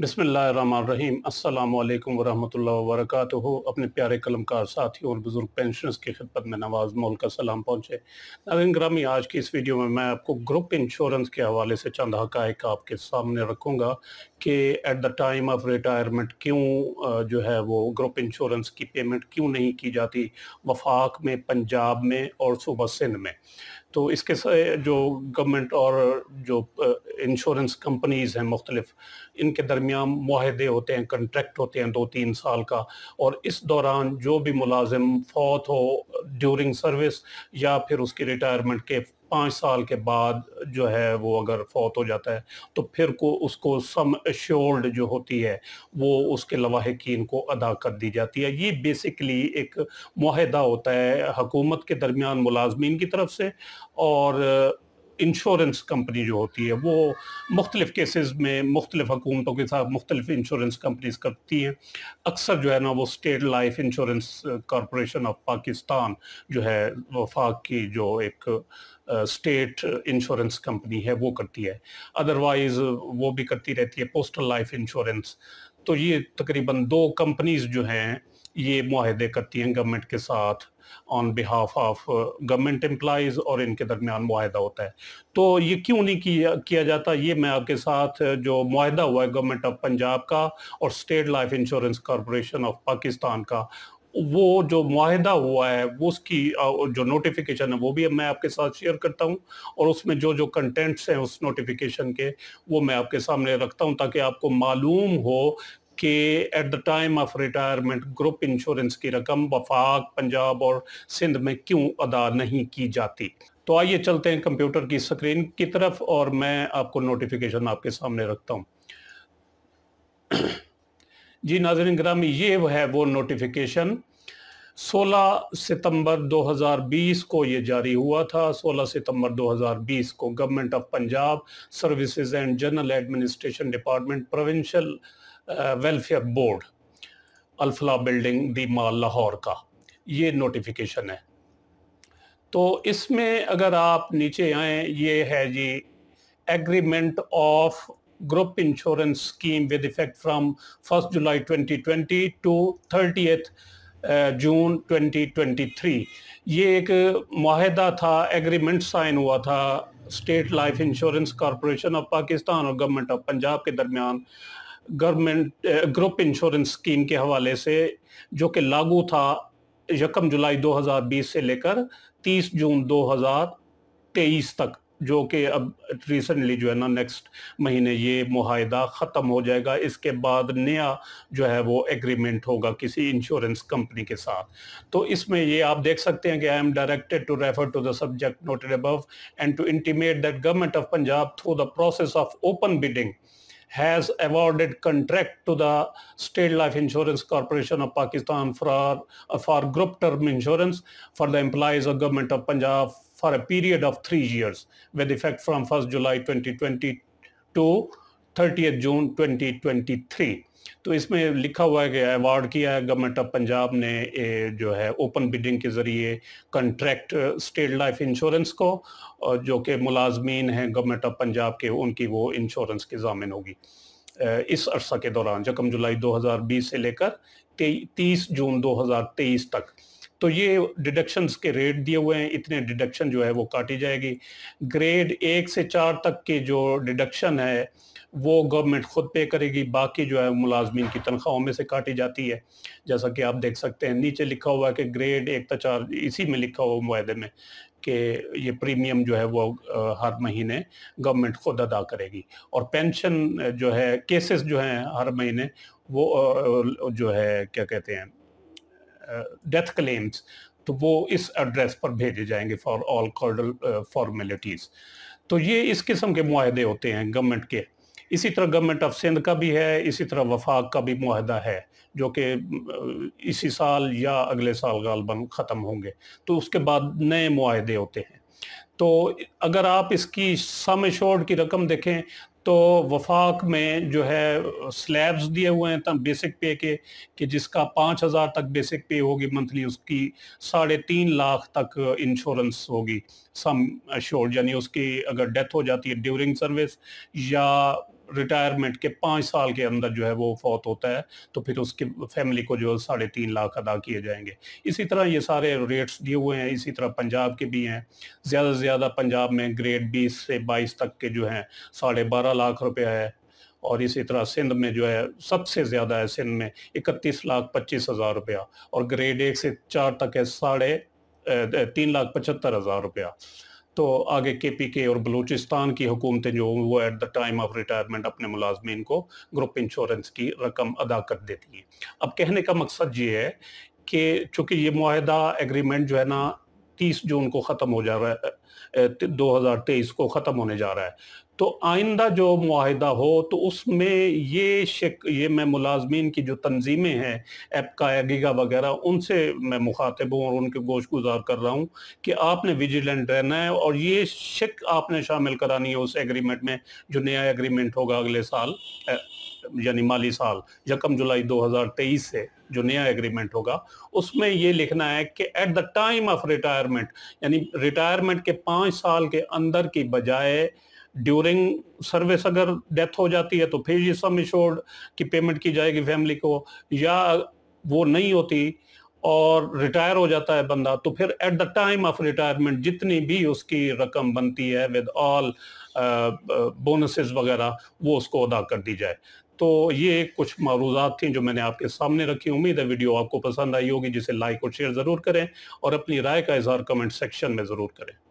बसमीम अल्लाम वरहमल वर्क अपने प्यारे कलमकार साथियों और बुज़ुर्ग पेंशनर्स की खिदमत में नवाज मोल का सलाम पहुँचे नवीन ग्रामी आज की इस वीडियो में मैं आपको ग्रुप इंश्योरेंस के हवाले से चंद हक़ आपके सामने रखूँगा कि at the time of retirement क्यों जो है वो ग्रुप इंश्योरेंस की पेमेंट क्यों नहीं की जाती वफाक में पंजाब में और सूबा सिंध में तो इसके जो गवर्नमेंट और जो इंश्योरेंस कंपनीज़ हैं मुख्तलिफ इनके दरमियान माहदे होते हैं कंट्रैक्ट होते हैं दो तीन साल का और इस दौरान जो भी मुलाजिम फौत हो ड्यूरिंग सर्विस या फिर उसकी रिटायरमेंट के पाँच साल के बाद जो है वो अगर फौत हो जाता है तो फिर को उसको सम एश्योर्ड जो होती है वो उसके लवाहकिन को अदा कर दी जाती है ये बेसिकली एक माहदा होता है हकूमत के दरमियान मुलाजमीन की तरफ से और इंश्योरेंस कंपनी जो होती है वो मुख्तलिफ़ केसेस में मुख्तलिफ़ हुकूमतों के साथ मुख्तलिफ़ इंश्योरेंस कंपनीज करती हैं अक्सर जो है ना वो State Life Insurance Corporation of Pakistan जो है वफाक की जो एक स्टेट इंश्योरेंस कंपनी है वो करती है अदरवाइज़ वो भी करती रहती है पोस्टल लाइफ इंश्योरेंस तो ये तकरीबन दो कंपनीज जो हैं ये माहदे करती हैं गवर्नमेंट के साथ on behalf of government employees और इनके दरमियान माहिदा होता है तो ये क्यों नहीं किया किया जाता ये मैं आपके साथ uh, जो माहिदा हुआ है गवर्नमेंट ऑफ पंजाब का और State Life Insurance Corporation of Pakistan का वो जो माहिदा हुआ है वो उसकी uh, जो नोटिफिकेशन है वो भी मैं आपके साथ शेयर करता हूँ और उसमें जो जो कंटेंट्स हैं उस नोटिफिकेशन के वो मैं आपके सामने रखता हूँ ताकि आपको मालूम हो कि at the time of retirement group insurance की रकम वफाक पंजाब और सिंध में क्यों अदा नहीं की जाती तो आइए चलते हैं कंप्यूटर की स्क्रीन की तरफ और मैं आपको नोटिफिकेशन आपके सामने रखता हूं जी नाजरन ग्रामी ये है वो नोटिफिकेशन 16 सितंबर 2020 को ये जारी हुआ था 16 सितंबर 2020 को Government of Punjab Services and General Administration Department Provincial Welfare Board Alfalah building the Mall Lahore का ये नोटिफिकेशन है तो इसमें अगर आप नीचे आए ये है जी agreement of group insurance scheme with effect from first July 2020 to thirty June 2023 ये एक माहिदा था एग्रीमेंट साइन हुआ था State Life Insurance Corporation of Pakistan और गवर्नमेंट ऑफ पंजाब के दरमियान गवर्नमेंट ग्रुप इंश्योरेंस स्कीम के हवाले से जो कि लागू था यकम जुलाई 2020 से लेकर 30 जून 2023 तक जो कि अब रिसेंटली जो है ना नेक्स्ट महीने ये माहिदा ख़त्म हो जाएगा इसके बाद नया जो है वो एग्रीमेंट होगा किसी इंश्योरेंस कंपनी के साथ तो इसमें ये आप देख सकते हैं कि I am directed to refer to the subject noted above and to intimate that government of Punjab through the process of open bidding has awarded contract to the State Life Insurance Corporation of Pakistan for, for group term insurance for the employees of Government of Punjab for a period of three years with effect from 1st July 2020 to 30th June 2023. तो इसमें लिखा हुआ है कि award किया है government of Punjab ने ए, जो है ओपन बिडिंग के ज़रिए कंट्रैक्ट स्टेट लाइफ इंश्योरेंस को और जो कि मुलाजमीन हैं गवर्नमेंट ऑफ पंजाब के उनकी वो इंश्योरेंस की जामिन होगी इस अरसा के दौरान जकम जुलाई 2020 से लेकर 30 जून 2023 तक तो ये डिडक्शंस के रेट दिए हुए हैं इतने डिडक्शन जो है वो काटी जाएगी ग्रेड एक से चार तक की जो डिडक्शन है वो गवर्नमेंट खुद पे करेगी बाकी जो है मुलाजमीन की तनख्वाहों में से काटी जाती है जैसा कि आप देख सकते हैं नीचे लिखा हुआ है कि ग्रेड एक तो चार इसी में लिखा हुआ माहे में कि ये प्रीमियम जो है वो हर महीने गवर्नमेंट खुद अदा करेगी और पेंशन जो है केसेस जो हैं हर महीने वो जो है क्या कहते हैं डेथ क्लेम्स तो वो इस एड्रेस पर भेजे जाएंगे फॉर ऑल कॉर्डल फॉर्मेलिटीज़ तो ये इस किस्म के माहदे होते हैं गवर्नमेंट के इसी तरह गवर्नमेंट ऑफ सिंध का भी है इसी तरह वफाक का भी माहदा है जो कि uh, इसी साल या अगले साल गालबन ख़त्म होंगे तो उसके बाद नए माहदे होते हैं तो अगर आप इसकी सम शोर्ड की रकम देखें तो वफाक में जो है स्लैब्स दिए हुए हैं तब बेसिक पे के कि जिसका पाँच हज़ार तक बेसिक पे होगी मंथली उसकी साढ़े तीन लाख तक इंश्योरेंस होगी सम श्योर यानी उसकी अगर डेथ हो जाती है ड्यूरिंग सर्विस या रिटायरमेंट के पाँच साल के अंदर जो है वो फौत होता है तो फिर उसकी फैमिली को जो है साढ़े तीन लाख अदा किए जाएंगे इसी तरह ये सारे रेट्स दिए हुए हैं इसी तरह पंजाब के भी हैं ज़्यादा से ज़्यादा पंजाब में ग्रेड बीस से बाईस तक के जो हैं साढ़े बारह लाख रुपया है और इसी तरह सिंध में जो है सबसे ज़्यादा है सिंध में इकतीस लाख पच्चीस हज़ार रुपया और ग्रेड एक से चार तक है साढ़े तीन लाख पचहत्तर हज़ार रुपया तो आगे के पी के और बलूचिस्तान की हुकूमतें जो वो at the time of retirement अपने मुलाजमीन को ग्रुप इंश्योरेंस की रकम अदा कर देती हैं अब कहने का मकसद ये है कि चूँकि ये माहदा एग्रीमेंट जो है ना 30 जून को ख़त्म हो जा रहा है दो हज़ार तेईस को ख़त्म होने जा रहा है तो आइंदा जो माहिदा हो तो उसमें ये शिक ये मैं मुलाजमीन की जो तंजीमें हैं एपका एगिगा वगैरह उनसे मैं मुखातिब हूँ और उनके गोश गुजार कर रहा हूँ कि आपने विजिलेंट रहना है और ये शिक आपने शामिल करानी है उस एग्रीमेंट में जो नया एग्रीमेंट होगा अगले साल यानी माली साल यकम जुलाई तेईस से जो नया एग्रीमेंट होगा उसमें ये लिखना है कि at the time of retirement यानी रिटायरमेंट के पाँच साल के अंदर की बजाय ड्यूरिंग सर्विस अगर डेथ हो जाती है तो फिर ये सम इंश्योर्ड की पेमेंट की जाएगी फैमिली को या वो नहीं होती और रिटायर हो जाता है बंदा तो फिर at the time of retirement जितनी भी उसकी रकम बनती है विद ऑल बोनसेस वगैरह वो उसको अदा कर दी जाए तो ये कुछ मालूजात थी जो मैंने आपके सामने रखी उम्मीद है वीडियो आपको पसंद आई होगी जिसे लाइक और शेयर ज़रूर करें और अपनी राय का इजहार कमेंट सेक्शन में ज़रूर करें